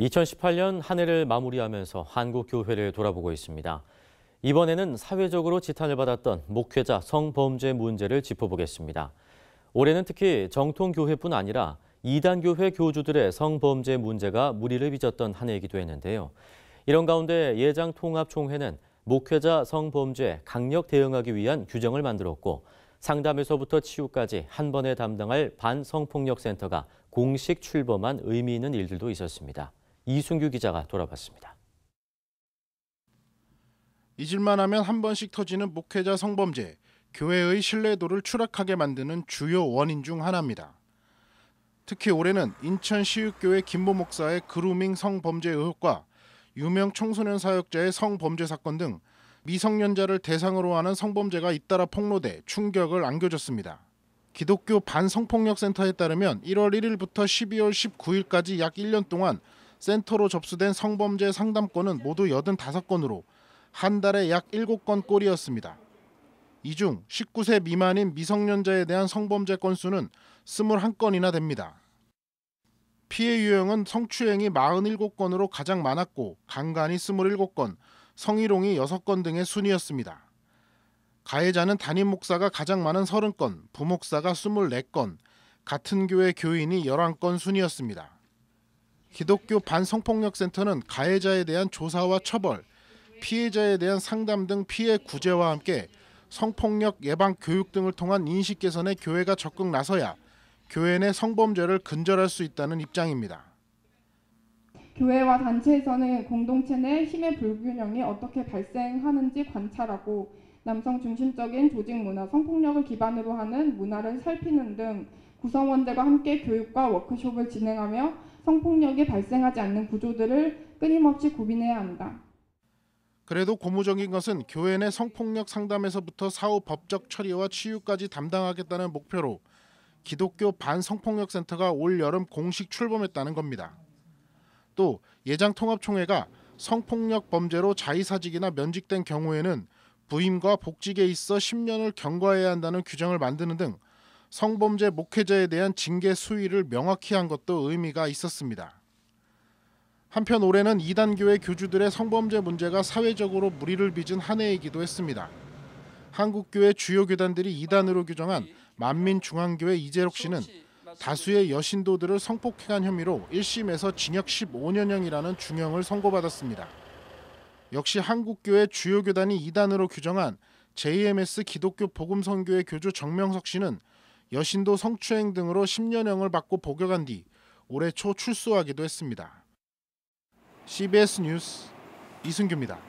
2018년 한 해를 마무리하면서 한국 교회를 돌아보고 있습니다. 이번에는 사회적으로 지탄을 받았던 목회자 성범죄 문제를 짚어보겠습니다. 올해는 특히 정통 교회뿐 아니라 이단 교회 교주들의 성범죄 문제가 무리를 빚었던 한 해이기도 했는데요. 이런 가운데 예장 통합 총회는 목회자 성범죄 강력 대응하기 위한 규정을 만들었고 상담에서부터 치유까지 한 번에 담당할 반성폭력 센터가 공식 출범한 의미 있는 일들도 있었습니다. 이순규 기자가 돌아봤습니다. 잊을만 하면 한 번씩 터지는 목회자 성범죄, 교회의 신뢰도를 추락하게 만드는 주요 원인 중 하나입니다. 특히 올해는 인천시육교회 김모 목사의 그루밍 성범죄 의혹과 유명 청소년 사역자의 성범죄 사건 등 미성년자를 대상으로 하는 성범죄가 잇따라 폭로돼 충격을 안겨줬습니다. 기독교 반성폭력센터에 따르면 1월 1일부터 12월 19일까지 약 1년 동안 센터로 접수된 성범죄 상담권은 모두 85건으로 한 달에 약 7건 꼴이었습니다. 이 중 19세 미만인 미성년자에 대한 성범죄 건수는 21건이나 됩니다. 피해 유형은 성추행이 47건으로 가장 많았고 강간이 27건, 성희롱이 6건 등의 순이었습니다. 가해자는 담임 목사가 가장 많은 30건, 부목사가 24건, 같은 교회 교인이 11건 순이었습니다. 기독교 반성폭력센터는 가해자에 대한 조사와 처벌, 피해자에 대한 상담 등 피해 구제와 함께 성폭력 예방 교육 등을 통한 인식 개선에 교회가 적극 나서야 교회 내 성범죄를 근절할 수 있다는 입장입니다. 교회와 단체에서는 공동체 내 힘의 불균형이 어떻게 발생하는지 관찰하고 남성 중심적인 조직 문화, 성폭력을 기반으로 하는 문화를 살피는 등 구성원들과 함께 교육과 워크숍을 진행하며 성폭력이 발생하지 않는 구조들을 끊임없이 고민해야 한다. 그래도 고무적인 것은 교회 내 성폭력 상담에서부터 사후 법적 처리와 치유까지 담당하겠다는 목표로 기독교 반성폭력 센터가 올 여름 공식 출범했다는 겁니다. 또 예장 통합 총회가 성폭력 범죄로 자의사직이나 면직된 경우에는 부임과 복직에 있어 10년을 경과해야 한다는 규정을 만드는 등 성범죄 목회자에 대한 징계 수위를 명확히 한 것도 의미가 있었습니다. 한편 올해는 이단 교회 교주들의 성범죄 문제가 사회적으로 무리를 빚은 한 해이기도 했습니다. 한국교회 주요 교단들이 이단으로 규정한 만민중앙교회 이재록 씨는 다수의 여신도들을 성폭행한 혐의로 1심에서 징역 15년형이라는 중형을 선고받았습니다. 역시 한국교회 주요 교단이 이단으로 규정한 JMS 기독교 복음선교회 교주 정명석 씨는 여신도 성추행 등으로 10년형을 받고 복역한 뒤 올해 초 출소하기도 했습니다. CBS 뉴스 이승규입니다.